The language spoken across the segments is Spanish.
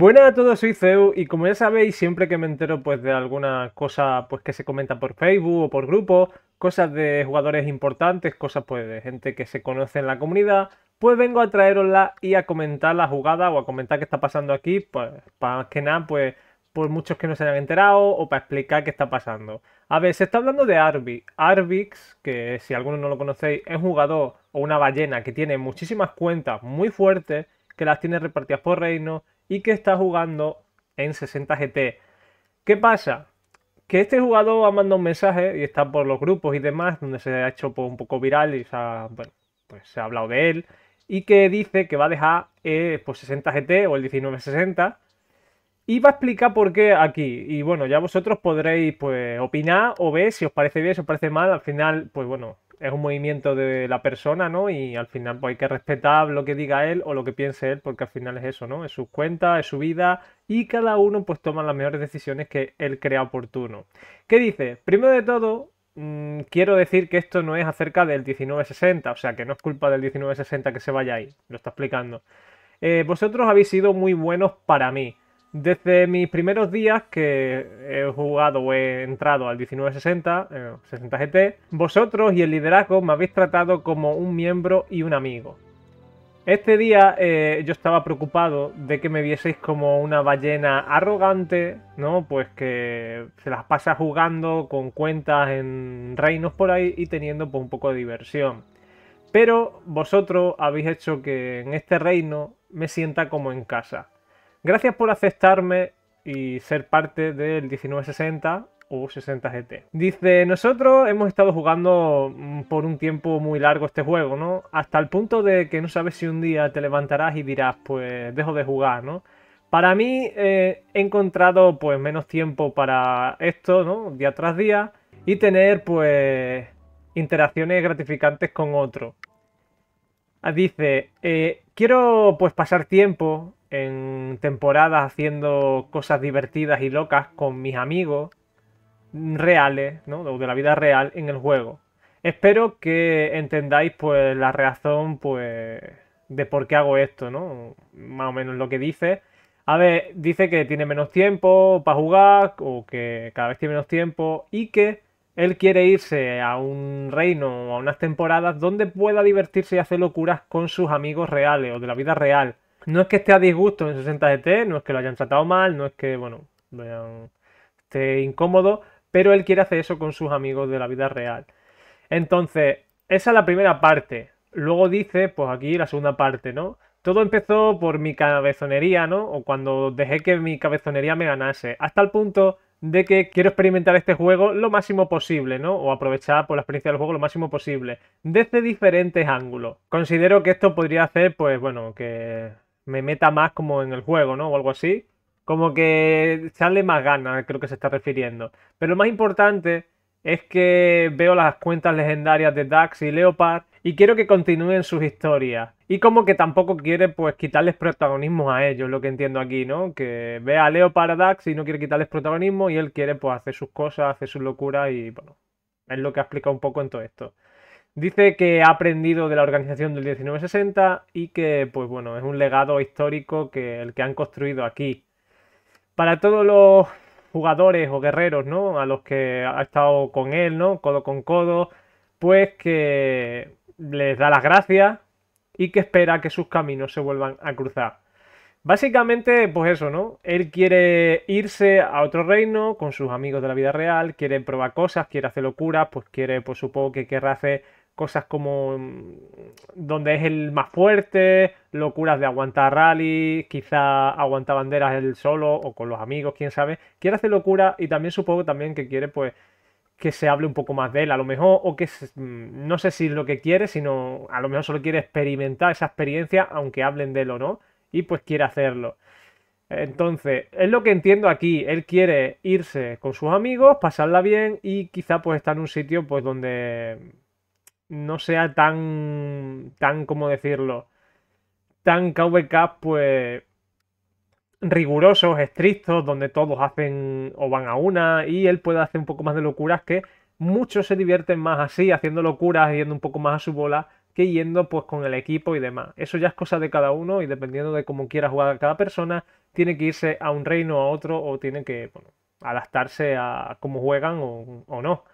Buenas a todos, soy Zeu y como ya sabéis, siempre que me entero pues de alguna cosa pues que se comenta por Facebook o por grupo, cosas de jugadores importantes, cosas pues de gente que se conoce en la comunidad, pues vengo a traerosla y a comentar la jugada o a comentar qué está pasando aquí, pues para que nada, pues por muchos que no se hayan enterado o para explicar qué está pasando. A ver, se está hablando de Arby. Arbix, que si alguno no lo conocéis, es un jugador o una ballena que tiene muchísimas cuentas muy fuertes, que las tiene repartidas por reino y que está jugando en 60 GT. ¿Qué pasa? Que este jugador ha mandado un mensaje y está por los grupos y demás, donde se ha hecho pues, un poco viral y se ha, pues, se ha hablado de él. Y que dice que va a dejar 60 eh, pues, GT o el 1960. Y va a explicar por qué aquí. Y bueno, ya vosotros podréis pues opinar o ver si os parece bien, si os parece mal. Al final, pues bueno, es un movimiento de la persona, ¿no? Y al final pues, hay que respetar lo que diga él o lo que piense él, porque al final es eso, ¿no? Es su cuenta, es su vida y cada uno pues toma las mejores decisiones que él crea oportuno. ¿Qué dice? Primero de todo, mm, quiero decir que esto no es acerca del 1960, o sea que no es culpa del 1960 que se vaya ahí, lo está explicando. Eh, vosotros habéis sido muy buenos para mí. Desde mis primeros días que he jugado o he entrado al 1960, 60 GT, vosotros y el liderazgo me habéis tratado como un miembro y un amigo. Este día eh, yo estaba preocupado de que me vieseis como una ballena arrogante, ¿no? Pues que se las pasa jugando con cuentas en reinos por ahí y teniendo pues, un poco de diversión. Pero vosotros habéis hecho que en este reino me sienta como en casa. Gracias por aceptarme y ser parte del 1960 o 60 GT. Dice, nosotros hemos estado jugando mm, por un tiempo muy largo este juego, ¿no? Hasta el punto de que no sabes si un día te levantarás y dirás, pues dejo de jugar, ¿no? Para mí eh, he encontrado pues menos tiempo para esto, ¿no? Día tras día y tener pues interacciones gratificantes con otro. Ah, dice, eh, quiero pues pasar tiempo en temporadas haciendo cosas divertidas y locas con mis amigos reales, ¿no? de la vida real en el juego. Espero que entendáis pues la razón pues de por qué hago esto, ¿no? Más o menos lo que dice. A ver, dice que tiene menos tiempo para jugar o que cada vez tiene menos tiempo y que él quiere irse a un reino o a unas temporadas donde pueda divertirse y hacer locuras con sus amigos reales o de la vida real no es que esté a disgusto en 60 GT, no es que lo hayan tratado mal, no es que, bueno, lo esté incómodo, pero él quiere hacer eso con sus amigos de la vida real. Entonces, esa es la primera parte. Luego dice, pues aquí la segunda parte, ¿no? Todo empezó por mi cabezonería, ¿no? O cuando dejé que mi cabezonería me ganase, hasta el punto de que quiero experimentar este juego lo máximo posible, ¿no? O aprovechar por la experiencia del juego lo máximo posible, desde diferentes ángulos. Considero que esto podría hacer, pues bueno, que me meta más como en el juego, ¿no? O algo así. Como que sale más ganas, creo que se está refiriendo. Pero lo más importante es que veo las cuentas legendarias de Dax y Leopard y quiero que continúen sus historias. Y como que tampoco quiere pues quitarles protagonismo a ellos, lo que entiendo aquí, ¿no? Que ve a Leopard a Dax y no quiere quitarles protagonismo y él quiere pues hacer sus cosas, hacer sus locuras y bueno, es lo que ha explicado un poco en todo esto. Dice que ha aprendido de la organización del 1960 y que, pues bueno, es un legado histórico que el que han construido aquí. Para todos los jugadores o guerreros, ¿no? A los que ha estado con él, ¿no? Codo con codo, pues que les da las gracias y que espera que sus caminos se vuelvan a cruzar. Básicamente, pues eso, ¿no? Él quiere irse a otro reino con sus amigos de la vida real, quiere probar cosas, quiere hacer locuras, pues quiere, pues supongo que querrá hacer cosas como mm, donde es el más fuerte, locuras de aguantar rally, quizá aguanta banderas él solo o con los amigos, quién sabe. Quiere hacer locura y también supongo también que quiere pues que se hable un poco más de él, a lo mejor, o que mm, no sé si es lo que quiere, sino a lo mejor solo quiere experimentar esa experiencia, aunque hablen de él o no, y pues quiere hacerlo. Entonces, es lo que entiendo aquí. Él quiere irse con sus amigos, pasarla bien y quizá pues estar en un sitio pues donde no sea tan, tan, como decirlo? Tan KVK, pues, rigurosos, estrictos, donde todos hacen o van a una y él puede hacer un poco más de locuras que muchos se divierten más así, haciendo locuras, yendo un poco más a su bola que yendo pues con el equipo y demás. Eso ya es cosa de cada uno y dependiendo de cómo quiera jugar cada persona, tiene que irse a un reino a otro o tiene que adaptarse a cómo juegan o no.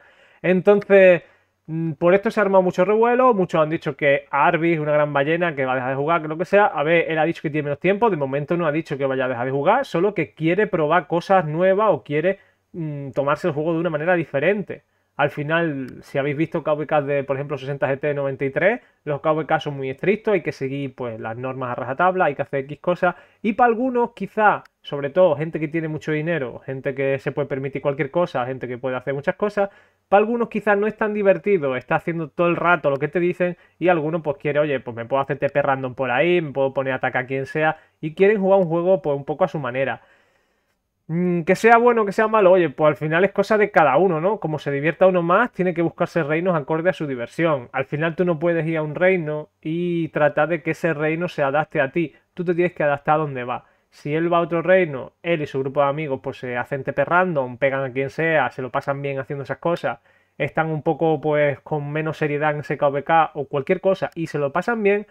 Entonces, Mm, por esto se ha armado mucho revuelo, muchos han dicho que Arby es una gran ballena que va a dejar de jugar, que lo que sea. A ver, él ha dicho que tiene menos tiempo, de momento no ha dicho que vaya a dejar de jugar, solo que quiere probar cosas nuevas o quiere mm, tomarse el juego de una manera diferente. Al final, si habéis visto KVKs de, por ejemplo, 60GT93, los KVK son muy estrictos, hay que seguir pues, las normas a rajatabla, hay que hacer X cosas. Y para algunos, quizá, sobre todo gente que tiene mucho dinero, gente que se puede permitir cualquier cosa, gente que puede hacer muchas cosas, para algunos quizás no es tan divertido, está haciendo todo el rato lo que te dicen y algunos pues quiere, oye, pues me puedo hacer TP random por ahí, me puedo poner a atacar a quien sea y quieren jugar un juego pues un poco a su manera. Mm, que sea bueno, que sea malo, oye, pues al final es cosa de cada uno, ¿no? Como se divierta uno más, tiene que buscarse reinos acorde a su diversión. Al final tú no puedes ir a un reino y tratar de que ese reino se adapte a ti. Tú te tienes que adaptar a donde va. Si él va a otro reino, él y su grupo de amigos pues se hacen TP random, pegan a quien sea, se lo pasan bien haciendo esas cosas, están un poco pues con menos seriedad en ese kvk o cualquier cosa y se lo pasan bien,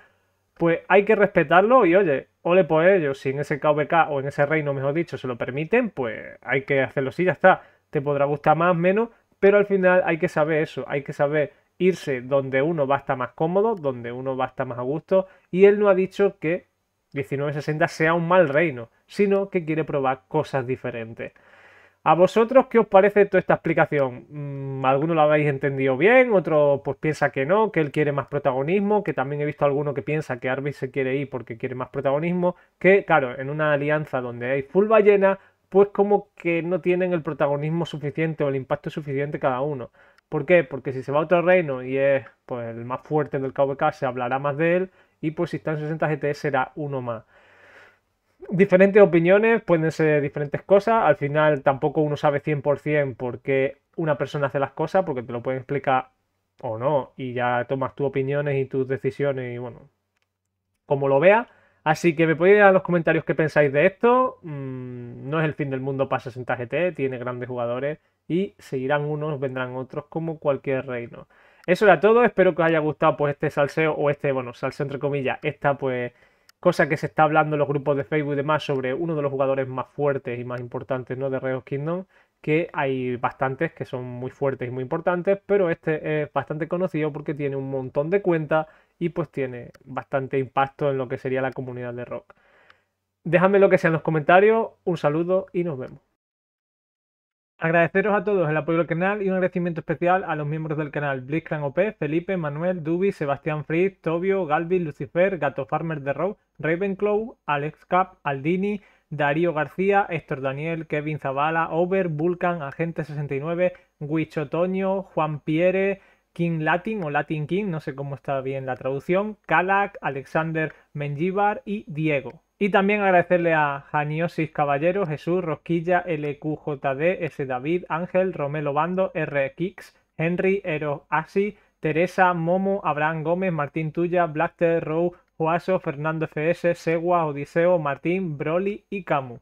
pues hay que respetarlo y oye, ole por ellos, si en ese KVK o en ese reino, mejor dicho, se lo permiten, pues hay que hacerlo así, ya está. Te podrá gustar más, menos, pero al final hay que saber eso, hay que saber irse donde uno va más cómodo, donde uno basta más a gusto, y él no ha dicho que 1960 sea un mal reino, sino que quiere probar cosas diferentes. ¿A vosotros qué os parece toda esta explicación? Mm, Algunos la habéis entendido bien, Otro pues piensa que no, que él quiere más protagonismo, que también he visto alguno que piensa que Arby se quiere ir porque quiere más protagonismo, que claro, en una alianza donde hay full ballena, pues como que no tienen el protagonismo suficiente o el impacto suficiente cada uno. ¿Por qué? Porque si se va a otro reino y es pues, el más fuerte del KVK, se hablará más de él y pues si está en 60 GTS será uno más diferentes opiniones, pueden ser diferentes cosas. Al final tampoco uno sabe 100% por qué una persona hace las cosas, porque te lo pueden explicar o no, y ya tomas tus opiniones y tus decisiones y bueno, como lo vea Así que me podéis dar en los comentarios qué pensáis de esto. Mm, no es el fin del mundo pasa 60 GT, tiene grandes jugadores y seguirán unos, vendrán otros, como cualquier reino. Eso era todo, espero que os haya gustado pues este salseo o este, bueno, salseo entre comillas, esta pues cosa que se está hablando en los grupos de Facebook y demás sobre uno de los jugadores más fuertes y más importantes ¿no? de Real Kingdom, que hay bastantes que son muy fuertes y muy importantes, pero este es bastante conocido porque tiene un montón de cuentas y pues tiene bastante impacto en lo que sería la comunidad de rock. Déjame lo que sea en los comentarios, un saludo y nos vemos. Agradeceros a todos el apoyo al canal y un agradecimiento especial a los miembros del canal Blitzcrank OP, Felipe, Manuel, Dubi, Sebastián Fritz, Tobio, Galvin, Lucifer, Gato Farmer de Row, Ravenclaw, Alex Cap, Aldini, Darío García, Héctor Daniel, Kevin Zavala, Over, Vulcan, Agente 69, wichotoño Otoño, Juan Pierre, King Latin o Latin King, no sé cómo está bien la traducción, Kalak, Alexander Menjivar y Diego. Y también agradecerle a Janiosis Caballero, Jesús, Rosquilla, LQJD, S. David, Ángel, Romelo Bando, R. Henry, Ero Asi, Teresa, Momo, Abraham Gómez, Martín Tuya, Blackter, Row, Juaso, Fernando FS, Segua, Odiseo, Martín, Broly y Camu.